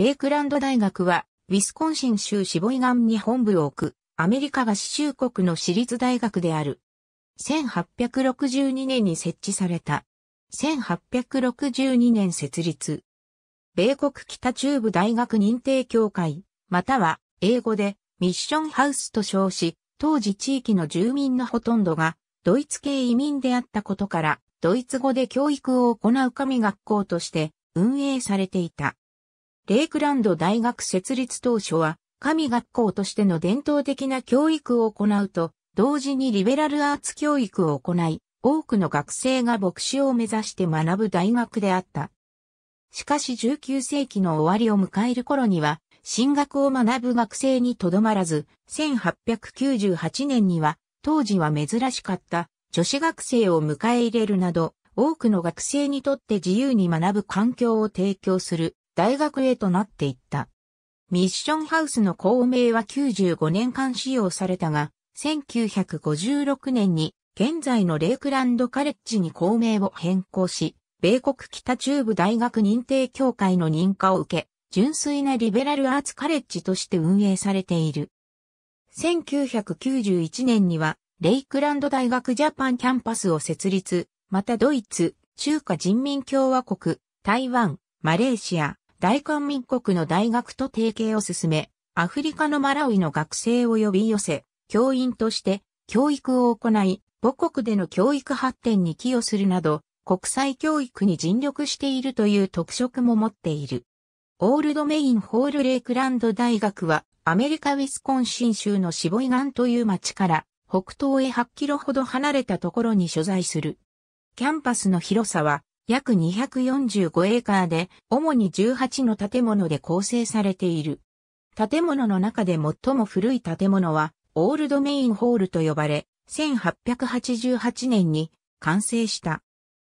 レイクランド大学は、ウィスコンシン州シボイガンに本部を置く、アメリカ合衆国の私立大学である。1862年に設置された。1862年設立。米国北中部大学認定協会、または英語でミッションハウスと称し、当時地域の住民のほとんどがドイツ系移民であったことから、ドイツ語で教育を行う神学校として運営されていた。レイクランド大学設立当初は、神学校としての伝統的な教育を行うと、同時にリベラルアーツ教育を行い、多くの学生が牧師を目指して学ぶ大学であった。しかし19世紀の終わりを迎える頃には、進学を学ぶ学生にとどまらず、1898年には、当時は珍しかった女子学生を迎え入れるなど、多くの学生にとって自由に学ぶ環境を提供する大学へとなっていった。ミッションハウスの校名は95年間使用されたが、1956年に現在のレイクランドカレッジに校名を変更し、米国北中部大学認定協会の認可を受け、純粋なリベラルアーツカレッジとして運営されている。1991年には、レイクランド大学ジャパンキャンパスを設立、またドイツ、中華人民共和国、台湾、マレーシア、大韓民国の大学と提携を進め、アフリカのマラウイの学生を呼び寄せ、教員として教育を行い、母国での教育発展に寄与するなど、国際教育に尽力しているという特色も持っている。オールドメインホールレイクランド大学は、アメリカウィスコンシン州のシボイガンという町から、北東へ8キロほど離れたところに所在する。キャンパスの広さは約245エーカーで、主に18の建物で構成されている。建物の中で最も古い建物は、オールドメインホールと呼ばれ、1888年に完成した。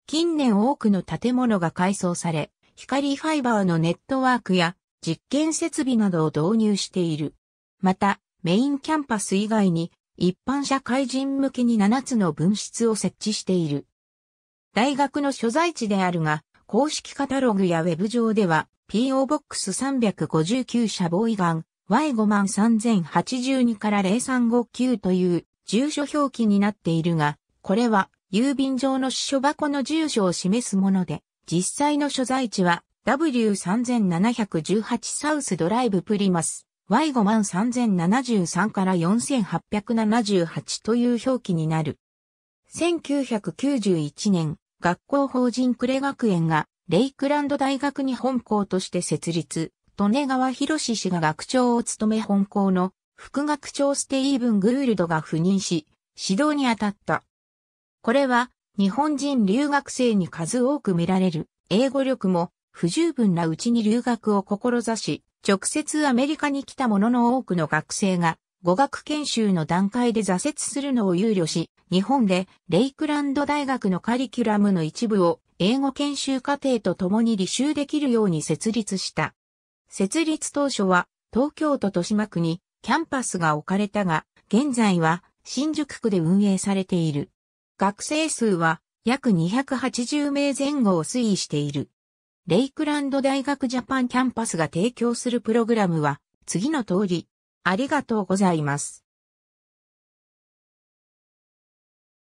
近年多くの建物が改装され、光ファイバーのネットワークや実験設備などを導入している。また、メインキャンパス以外に一般社会人向けに7つの分室を設置している。大学の所在地であるが、公式カタログやウェブ上では、PO Box 359社ボーイガン、Y53082 から0359という住所表記になっているが、これは郵便上の支所箱の住所を示すもので、実際の所在地は W3718 サウスドライブプリマス Y53073 から4878という表記になる。1991年、学校法人レ学園が、レイクランド大学に本校として設立、利根川博氏が学長を務め本校の副学長ステイーブン・グールドが赴任し、指導に当たった。これは、日本人留学生に数多く見られる、英語力も不十分なうちに留学を志し、直接アメリカに来た者の多くの学生が、語学研修の段階で挫折するのを憂慮し、日本でレイクランド大学のカリキュラムの一部を英語研修課程と共に履修できるように設立した。設立当初は東京都豊島区にキャンパスが置かれたが、現在は新宿区で運営されている。学生数は約280名前後を推移している。レイクランド大学ジャパンキャンパスが提供するプログラムは次の通り、ありがとうございます。